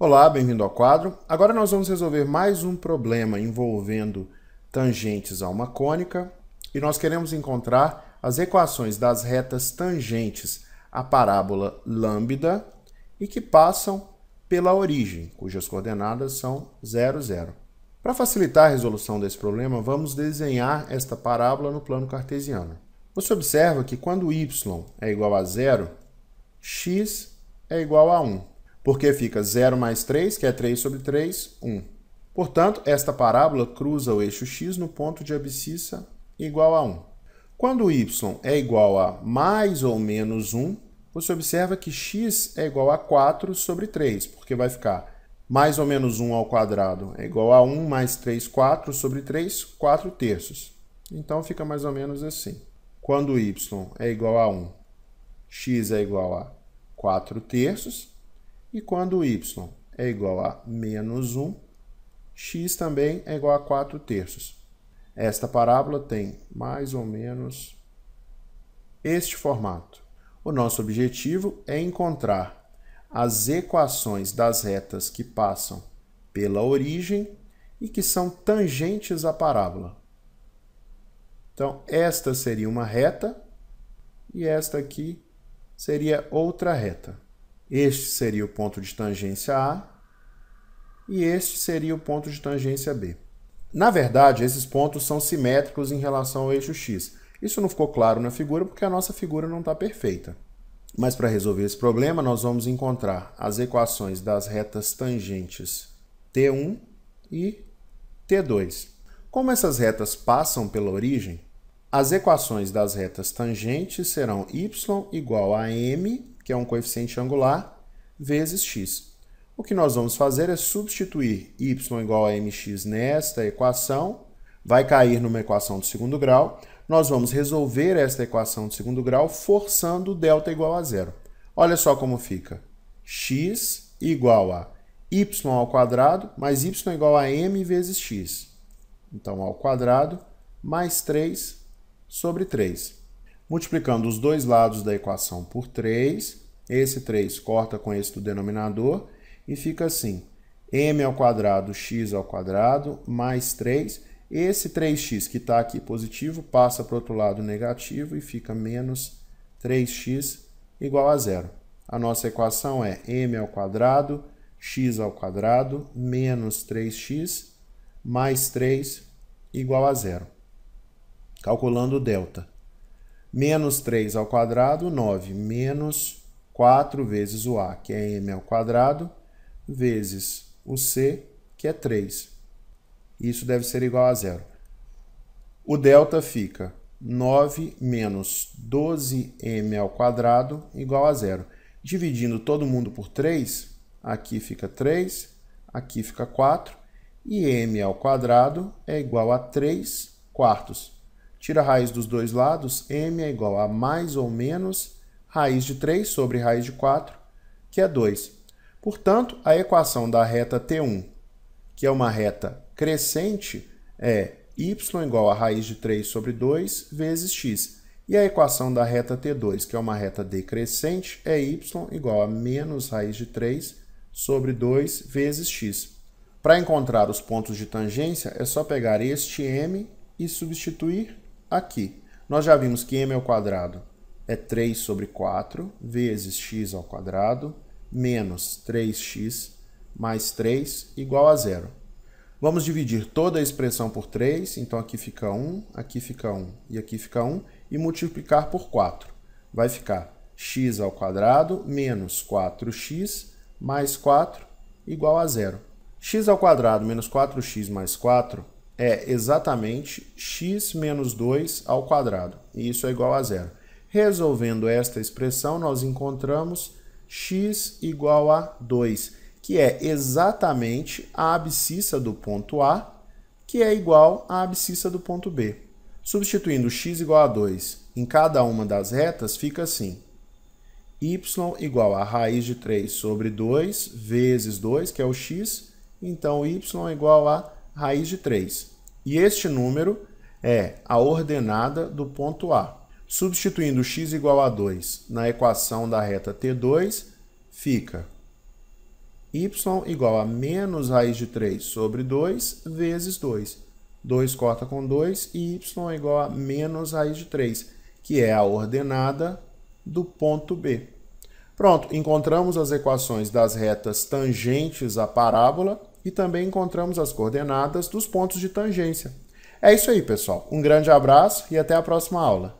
Olá, bem-vindo ao quadro. Agora nós vamos resolver mais um problema envolvendo tangentes a uma cônica e nós queremos encontrar as equações das retas tangentes à parábola lambda e que passam pela origem, cujas coordenadas são 0, 0. Para facilitar a resolução desse problema, vamos desenhar esta parábola no plano cartesiano. Você observa que quando y é igual a zero, x é igual a 1 porque fica 0 mais 3, que é 3 sobre 3, 1. Portanto, esta parábola cruza o eixo x no ponto de abscissa igual a 1. Quando y é igual a mais ou menos 1, você observa que x é igual a 4 sobre 3, porque vai ficar mais ou menos 1 ao quadrado é igual a 1 mais 3, 4 sobre 3, 4 terços. Então fica mais ou menos assim. Quando y é igual a 1, x é igual a 4 terços, e quando y é igual a menos 1, x também é igual a 4 terços. Esta parábola tem mais ou menos este formato. O nosso objetivo é encontrar as equações das retas que passam pela origem e que são tangentes à parábola. Então, esta seria uma reta e esta aqui seria outra reta. Este seria o ponto de tangência A e este seria o ponto de tangência B. Na verdade, esses pontos são simétricos em relação ao eixo X. Isso não ficou claro na figura porque a nossa figura não está perfeita. Mas para resolver esse problema, nós vamos encontrar as equações das retas tangentes T1 e T2. Como essas retas passam pela origem, as equações das retas tangentes serão y igual a m que é um coeficiente angular, vezes x. O que nós vamos fazer é substituir y igual a mx nesta equação, vai cair numa equação de segundo grau. Nós vamos resolver esta equação de segundo grau forçando delta igual a zero. Olha só como fica. x igual a y ao quadrado mais y igual a m vezes x. Então, ao quadrado mais 3 sobre 3. Multiplicando os dois lados da equação por 3, esse 3 corta com esse do denominador e fica assim: m ao quadrado x ao quadrado mais 3. Esse 3x que está aqui positivo passa para o outro lado negativo e fica menos 3x igual a zero. A nossa equação é m ao quadrado x ao quadrado menos 3x mais 3 igual a zero. Calculando o delta. Menos 3 ao quadrado, 9. Menos 4 vezes o A, que é m ao quadrado, vezes o C, que é 3. Isso deve ser igual a zero. O delta fica 9 menos 12m ao quadrado igual a zero. Dividindo todo mundo por 3, aqui fica 3, aqui fica 4, e m ao quadrado é igual a 3 quartos. Tira a raiz dos dois lados, m é igual a mais ou menos raiz de 3 sobre raiz de 4, que é 2. Portanto, a equação da reta T1, que é uma reta crescente, é y igual a raiz de 3 sobre 2 vezes x. E a equação da reta T2, que é uma reta decrescente, é y igual a menos raiz de 3 sobre 2 vezes x. Para encontrar os pontos de tangência, é só pegar este m e substituir aqui. Nós já vimos que m ao é quadrado é 3 sobre 4 vezes x ao quadrado menos 3x mais 3 igual a zero. Vamos dividir toda a expressão por 3, então aqui fica 1, aqui fica 1 e aqui fica 1, e multiplicar por 4. Vai ficar x ao quadrado menos 4x mais 4 igual a zero. x ao quadrado menos 4x mais 4 é exatamente x menos 2 ao quadrado, e isso é igual a zero. Resolvendo esta expressão, nós encontramos x igual a 2, que é exatamente a abscissa do ponto A, que é igual à abscissa do ponto B. Substituindo x igual a 2 em cada uma das retas, fica assim. y igual a raiz de 3 sobre 2 vezes 2, que é o x, então y igual a raiz de 3. E este número é a ordenada do ponto A. Substituindo x igual a 2 na equação da reta T2, fica y igual a menos raiz de 3 sobre 2 vezes 2. 2 corta com 2 e y igual a menos raiz de 3, que é a ordenada do ponto B. Pronto, encontramos as equações das retas tangentes à parábola e também encontramos as coordenadas dos pontos de tangência. É isso aí, pessoal. Um grande abraço e até a próxima aula.